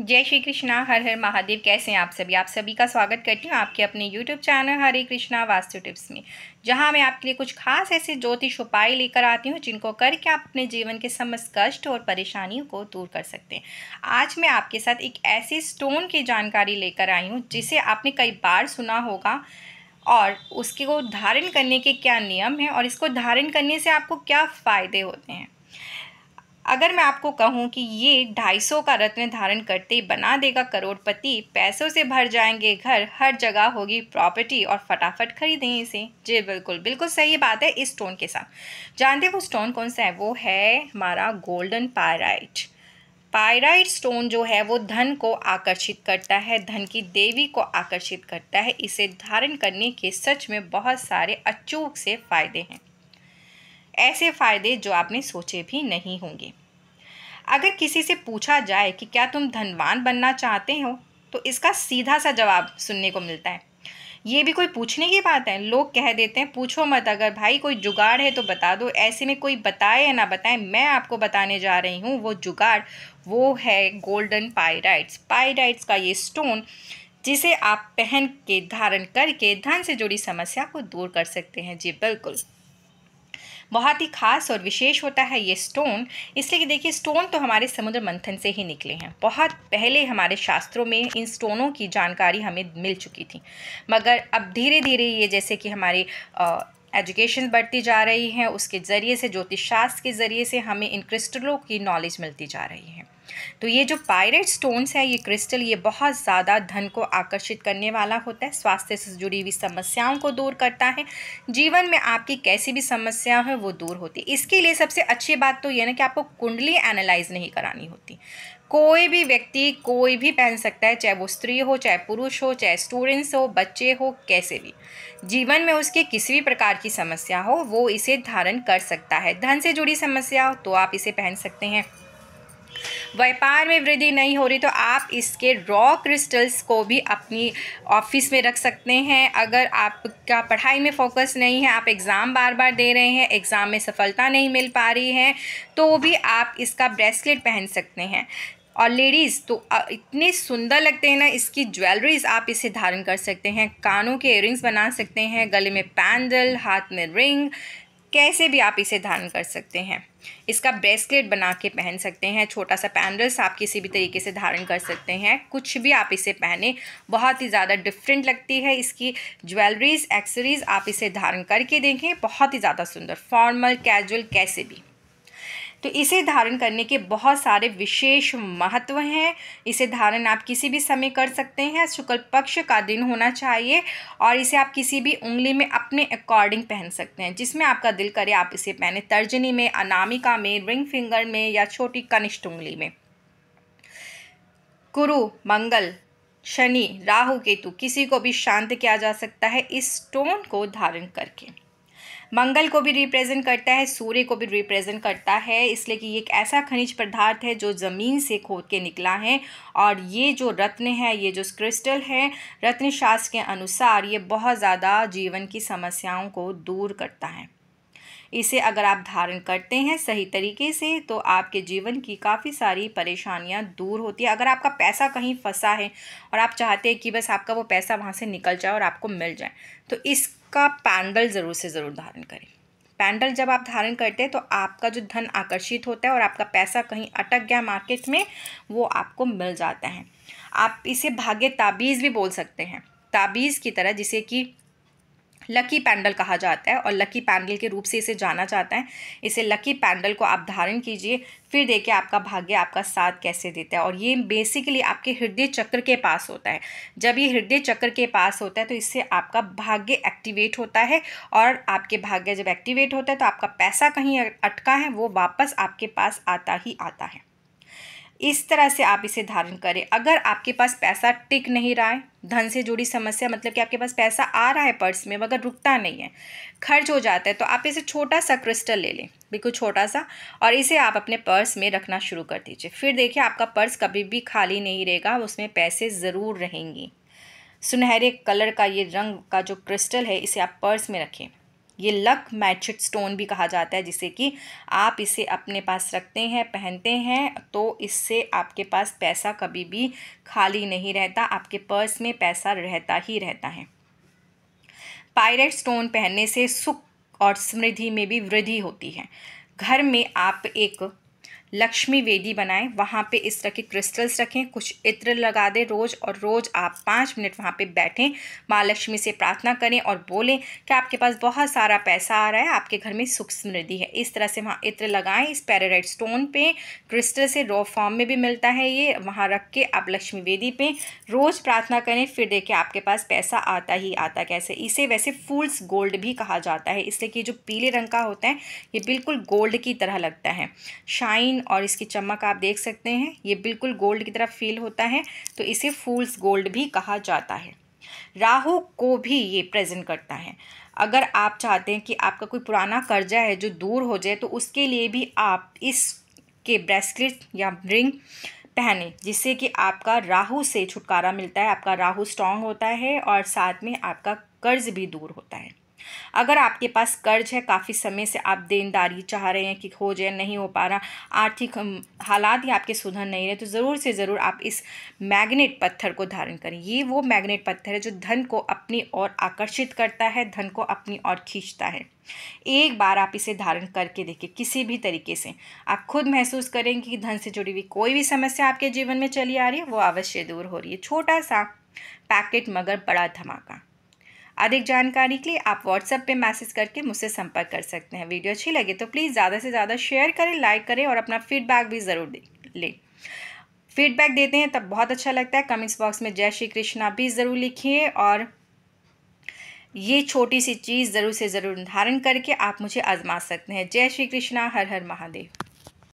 जय श्री कृष्णा हर हर महादेव कैसे हैं आप सभी आप सभी का स्वागत करती हूँ आपके अपने YouTube channel Hare Krishna Vastu tips में जहाँ मैं आपके लिए कुछ खास ऐसे ज्योतिष उपाय लेकर आती हूँ जिनको करके आप अपने जीवन के समस्त कष्ट और परेशानियों को दूर कर सकते हैं आज मैं आपके साथ एक ऐसी स्टोन की जानकारी लेकर आई हूँ जिसे आपने कई बार सुना होगा और उसके को धारण करने के क्या नियम हैं और इसको धारण करने से आपको क्या फ़ायदे होते हैं अगर मैं आपको कहूँ कि ये ढाई सौ का रत्न धारण करते बना देगा करोड़पति पैसों से भर जाएंगे घर हर जगह होगी प्रॉपर्टी और फटाफट खरीदें इसे जी बिल्कुल बिल्कुल सही बात है इस स्टोन के साथ जानते वो स्टोन कौन सा है वो है हमारा गोल्डन पायराइट पायराइट स्टोन जो है वो धन को आकर्षित करता है धन की देवी को आकर्षित करता है इसे धारण करने के सच में बहुत सारे अचूक से फ़ायदे हैं ऐसे फ़ायदे जो आपने सोचे भी नहीं होंगे अगर किसी से पूछा जाए कि क्या तुम धनवान बनना चाहते हो तो इसका सीधा सा जवाब सुनने को मिलता है ये भी कोई पूछने की बात है लोग कह देते हैं पूछो मत अगर भाई कोई जुगाड़ है तो बता दो ऐसे में कोई बताए या ना बताए मैं आपको बताने जा रही हूँ वो जुगाड़ वो है गोल्डन पायराइट्स पायराइट्स का ये स्टोन जिसे आप पहन के धारण करके धन से जुड़ी समस्या को दूर कर सकते हैं जी बिल्कुल बहुत ही खास और विशेष होता है ये स्टोन इसलिए कि देखिए स्टोन तो हमारे समुद्र मंथन से ही निकले हैं बहुत पहले हमारे शास्त्रों में इन स्टोनों की जानकारी हमें मिल चुकी थी मगर अब धीरे धीरे ये जैसे कि हमारे आ, एजुकेशन बढ़ती जा रही है उसके ज़रिए से ज्योतिष शास्त्र के ज़रिए से हमें इन क्रिस्टलों की नॉलेज मिलती जा रही है तो ये जो पायरेट स्टोन्स है ये क्रिस्टल ये बहुत ज़्यादा धन को आकर्षित करने वाला होता है स्वास्थ्य से जुड़ी हुई समस्याओं को दूर करता है जीवन में आपकी कैसी भी समस्या है वो दूर होती है इसके लिए सबसे अच्छी बात तो ये ना कि आपको कुंडली एनालाइज नहीं करानी होती कोई भी व्यक्ति कोई भी पहन सकता है चाहे वो स्त्री हो चाहे पुरुष हो चाहे स्टूडेंट्स हो बच्चे हो कैसे भी जीवन में उसके किसी भी प्रकार की समस्या हो वो इसे धारण कर सकता है धन से जुड़ी समस्या हो तो आप इसे पहन सकते हैं व्यापार में वृद्धि नहीं हो रही तो आप इसके रॉ क्रिस्टल्स को भी अपनी ऑफिस में रख सकते हैं अगर आपका पढ़ाई में फोकस नहीं है आप एग्ज़ाम बार बार दे रहे हैं एग्ज़ाम में सफलता नहीं मिल पा रही है तो भी आप इसका ब्रेसलेट पहन सकते हैं और लेडीज़ तो इतने सुंदर लगते हैं ना इसकी ज्वेलरीज आप इसे धारण कर सकते हैं कानों के इयर बना सकते हैं गले में पैंडल हाथ में रिंग कैसे भी आप इसे धारण कर सकते हैं इसका ब्रेसलेट बना के पहन सकते हैं छोटा सा पैंडल्स आप किसी भी तरीके से धारण कर सकते हैं कुछ भी आप इसे पहने बहुत ही ज़्यादा डिफरेंट लगती है इसकी ज्वेलरीज एक्सेसरीज आप इसे धारण करके देखें बहुत ही ज़्यादा सुंदर फॉर्मल कैजुअल कैसे भी तो इसे धारण करने के बहुत सारे विशेष महत्व हैं इसे धारण आप किसी भी समय कर सकते हैं शुक्ल पक्ष का दिन होना चाहिए और इसे आप किसी भी उंगली में अपने अकॉर्डिंग पहन सकते हैं जिसमें आपका दिल करे आप इसे पहने तर्जनी में अनामिका में रिंग फिंगर में या छोटी कनिष्ठ उंगली में कुरु मंगल शनि राहु केतु किसी को भी शांत किया जा सकता है इस स्टोन को धारण करके मंगल को भी रिप्रेजेंट करता है सूर्य को भी रिप्रेजेंट करता है इसलिए कि ये एक ऐसा खनिज पदार्थ है जो ज़मीन से खोद के निकला है और ये जो रत्न है ये जो क्रिस्टल है रत्न शास्त्र के अनुसार ये बहुत ज़्यादा जीवन की समस्याओं को दूर करता है इसे अगर आप धारण करते हैं सही तरीके से तो आपके जीवन की काफ़ी सारी परेशानियां दूर होती है अगर आपका पैसा कहीं फंसा है और आप चाहते हैं कि बस आपका वो पैसा वहाँ से निकल जाए और आपको मिल जाए तो इस आपका पैंडल ज़रूर से ज़रूर धारण करें पैंडल जब आप धारण करते हैं तो आपका जो धन आकर्षित होता है और आपका पैसा कहीं अटक गया मार्केट में वो आपको मिल जाता है आप इसे भाग्य ताबीज़ भी बोल सकते हैं ताबीज़ की तरह जिसे कि लकी पैंडल कहा जाता है और लकी पैंडल के रूप से इसे जाना जाता है इसे लकी पैंडल को आप धारण कीजिए फिर देखिए आपका भाग्य आपका साथ कैसे देता है और ये बेसिकली आपके हृदय चक्र के पास होता है जब ये हृदय चक्र के पास होता है तो इससे आपका भाग्य एक्टिवेट होता है और आपके भाग्य जब एक्टिवेट होता है तो आपका पैसा कहीं अटका है वो वापस आपके पास आता ही आता है इस तरह से आप इसे धारण करें अगर आपके पास पैसा टिक नहीं रहा है धन से जुड़ी समस्या मतलब कि आपके पास पैसा आ रहा है पर्स में मगर रुकता नहीं है खर्च हो जाता है तो आप इसे छोटा सा क्रिस्टल ले लें बिल्कुल छोटा सा और इसे आप अपने पर्स में रखना शुरू कर दीजिए फिर देखिए आपका पर्स कभी भी खाली नहीं रहेगा उसमें पैसे ज़रूर रहेंगी सुनहरे कलर का ये रंग का जो क्रिस्टल है इसे आप पर्स में रखें ये लक मैचड स्टोन भी कहा जाता है जिसे कि आप इसे अपने पास रखते हैं पहनते हैं तो इससे आपके पास पैसा कभी भी खाली नहीं रहता आपके पर्स में पैसा रहता ही रहता है पायरेट स्टोन पहनने से सुख और समृद्धि में भी वृद्धि होती है घर में आप एक लक्ष्मी वेदी बनाएं वहाँ पे इस तरह के क्रिस्टल्स रखें कुछ इत्र लगा दें रोज़ और रोज़ आप पाँच मिनट वहाँ पे बैठें माँ लक्ष्मी से प्रार्थना करें और बोलें कि आपके पास बहुत सारा पैसा आ रहा है आपके घर में सुख समृद्धि है इस तरह से वहाँ इत्र लगाएं इस पैराडाइट स्टोन पे क्रिस्टल से रॉ फॉर्म में भी मिलता है ये वहाँ रख के आप लक्ष्मी वेदी पर रोज़ प्रार्थना करें फिर देखें आपके पास पैसा आता ही आता कैसे इसे वैसे फूल्स गोल्ड भी कहा जाता है इसलिए कि जो पीले रंग का होता है ये बिल्कुल गोल्ड की तरह लगता है शाइन और इसकी चमक आप देख सकते हैं ये बिल्कुल गोल्ड की तरह फील होता है तो इसे फूल्स गोल्ड भी कहा जाता है राहु को भी ये प्रेजेंट करता है अगर आप चाहते हैं कि आपका कोई पुराना कर्जा है जो दूर हो जाए तो उसके लिए भी आप इस के ब्रेसलेट या रिंग पहने जिससे कि आपका राहु से छुटकारा मिलता है आपका राहु स्ट्रांग होता है और साथ में आपका कर्ज भी दूर होता है अगर आपके पास कर्ज है काफ़ी समय से आप देनदारी चाह रहे हैं कि हो जाए नहीं हो पा रहा आर्थिक हालात ही आपके सुधर नहीं रहे तो ज़रूर से ज़रूर आप इस मैग्नेट पत्थर को धारण करें ये वो मैग्नेट पत्थर है जो धन को अपनी ओर आकर्षित करता है धन को अपनी ओर खींचता है एक बार आप इसे धारण करके देखिए किसी भी तरीके से आप खुद महसूस करेंगे कि धन से जुड़ी हुई कोई भी समस्या आपके जीवन में चली आ रही है वो अवश्य दूर हो रही है छोटा सा पैकेट मगर बड़ा धमाका अधिक जानकारी के लिए आप व्हाट्सएप पे मैसेज करके मुझसे संपर्क कर सकते हैं वीडियो अच्छी लगे तो प्लीज़ ज़्यादा से ज़्यादा शेयर करें लाइक करें और अपना फीडबैक भी ज़रूर लें फीडबैक देते हैं तब बहुत अच्छा लगता है कमेंट्स बॉक्स में जय श्री कृष्णा भी ज़रूर लिखिए और ये छोटी सी चीज़ ज़रूर से ज़रूर धारण करके आप मुझे आजमा सकते हैं जय श्री कृष्णा हर हर महादेव